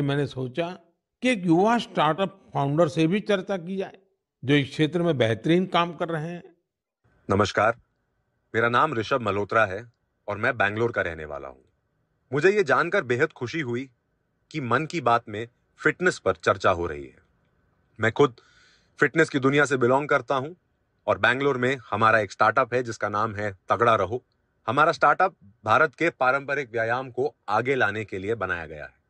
मैंने सोचा कि एक युवा स्टार्टअप फाउंडर से भी चर्चा की जाए जो इस क्षेत्र में बेहतरीन काम कर रहे हैं नमस्कार मेरा नाम ऋषभ मल्होत्रा है और मैं बैंगलोर का रहने वाला हूँ मुझे ये जानकर बेहद खुशी हुई कि मन की बात में फिटनेस पर चर्चा हो रही है मैं खुद फिटनेस की दुनिया से बिलोंग करता हूँ और बैंगलोर में हमारा एक स्टार्टअप है जिसका नाम है तगड़ा रहो हमारा स्टार्टअप भारत के पारंपरिक व्यायाम को आगे लाने के लिए बनाया गया है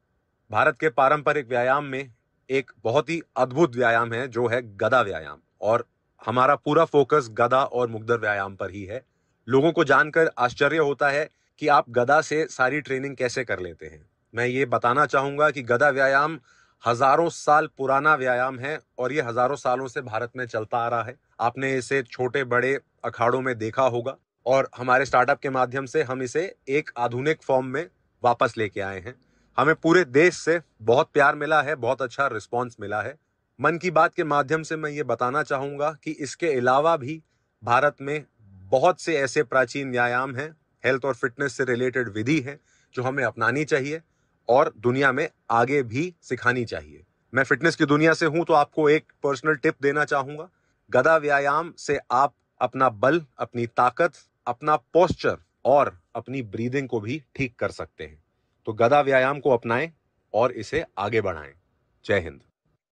भारत के पारंपरिक व्यायाम में एक बहुत ही अद्भुत व्यायाम है जो है गदा व्यायाम और हमारा पूरा फोकस गदा और मुग्धर व्यायाम पर ही है लोगों को जानकर आश्चर्य होता है कि आप गदा से सारी ट्रेनिंग कैसे कर लेते हैं मैं ये बताना चाहूंगा कि गदा व्यायाम हजारों साल पुराना व्यायाम है और ये हजारों सालों से भारत में चलता आ रहा है आपने इसे छोटे बड़े अखाड़ों में देखा होगा और हमारे स्टार्टअप के माध्यम से हम इसे एक आधुनिक फॉर्म में वापस लेके आए हैं हमें पूरे देश से बहुत प्यार मिला है बहुत अच्छा रिस्पॉन्स मिला है मन की बात के माध्यम से मैं ये बताना चाहूँगा कि इसके अलावा भी भारत में बहुत से ऐसे प्राचीन व्यायाम हैं हेल्थ और फिटनेस से रिलेटेड विधि है जो हमें अपनानी चाहिए और दुनिया में आगे भी सिखानी चाहिए मैं फिटनेस की दुनिया से हूं तो आपको एक पर्सनल टिप देना चाहूंगा गदा व्यायाम से आप अपना बल अपनी ताकत अपना पोस्चर और अपनी ब्रीदिंग को भी ठीक कर सकते हैं तो गदा व्यायाम को अपनाएं और इसे आगे बढ़ाएं जय हिंद